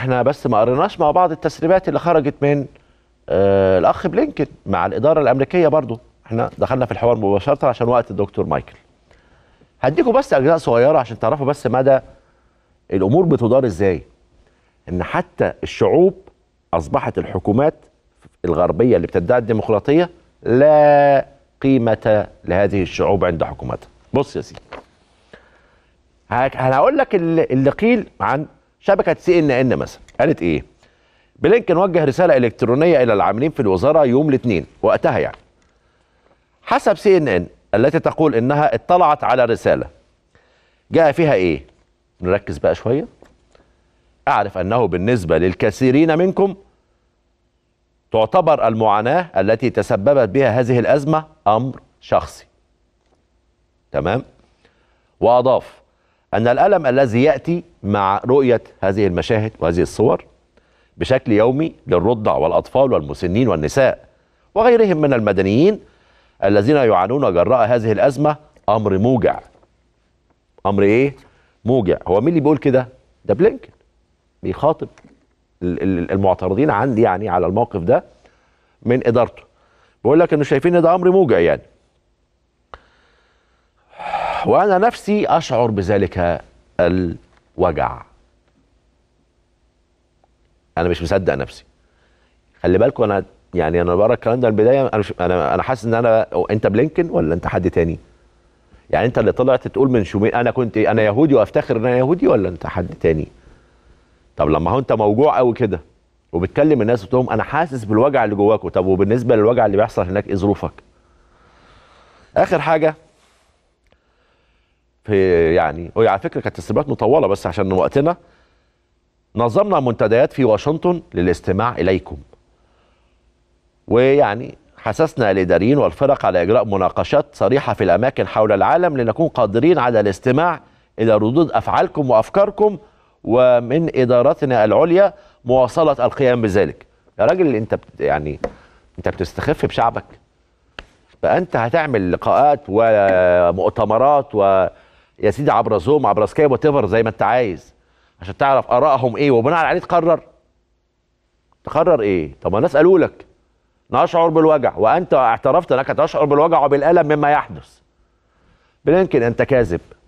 احنا بس ما قريناش مع بعض التسريبات اللي خرجت من آه الاخ بلينكن مع الاداره الامريكيه برضو احنا دخلنا في الحوار مباشره عشان وقت الدكتور مايكل هديكم بس اجزاء صغيره عشان تعرفوا بس مدى الامور بتدار ازاي ان حتى الشعوب اصبحت الحكومات الغربيه اللي بتدعي الديمقراطيه لا قيمه لهذه الشعوب عند حكوماتها بص يا سيدي هقول لك اللي قيل عن شبكه سي ان ان مثلا قالت ايه بلينكن وجه رساله الكترونيه الى العاملين في الوزاره يوم الاثنين وقتها يعني حسب سي ان ان التي تقول انها اطلعت على رساله جاء فيها ايه نركز بقى شويه اعرف انه بالنسبه للكثيرين منكم تعتبر المعاناه التي تسببت بها هذه الازمه امر شخصي تمام واضاف أن الألم الذي يأتي مع رؤية هذه المشاهد وهذه الصور بشكل يومي للرضع والأطفال والمسنين والنساء وغيرهم من المدنيين الذين يعانون جراء هذه الأزمة أمر موجع أمر إيه؟ موجع هو مين اللي بيقول كده؟ ده بلينكن بيخاطب المعترضين عندي يعني على الموقف ده من إدارته بيقول لك إنه شايفين إن ده أمر موجع يعني وأنا نفسي أشعر بذلك الوجع أنا مش مصدق نفسي خلي بالكم أنا يعني أنا بقرا الكلام ده من البداية أنا مش أنا أنا حاسس إن أنا أنت بلينكن ولا أنت حد تاني؟ يعني أنت اللي طلعت تقول من شومين أنا كنت أنا يهودي وأفتخر إن أنا يهودي ولا أنت حد تاني؟ طب لما هو أنت موجوع قوي كده وبتكلم الناس وتقول لهم أنا حاسس بالوجع اللي جواكوا طب وبالنسبة للوجع اللي بيحصل هناك إيه ظروفك؟ آخر حاجة في يعني وعلى فكره كانت السباقات مطوله بس عشان وقتنا نظمنا منتديات في واشنطن للاستماع اليكم ويعني حسسنا الاداريين والفرق على اجراء مناقشات صريحه في الاماكن حول العالم لنكون قادرين على الاستماع الى ردود افعالكم وافكاركم ومن ادارتنا العليا مواصله القيام بذلك يا راجل انت يعني انت بتستخف بشعبك فانت هتعمل لقاءات ومؤتمرات و يا سيدي عبر زوم عبر سكايب وات زي ما انت عايز عشان تعرف ارائهم ايه وبناء عليه تقرر تقرر ايه طب ما الناس قالوا لك نشعر بالوجع وانت اعترفت انك تشعر بالوجع وبالالم مما يحدث بلينكن انت كاذب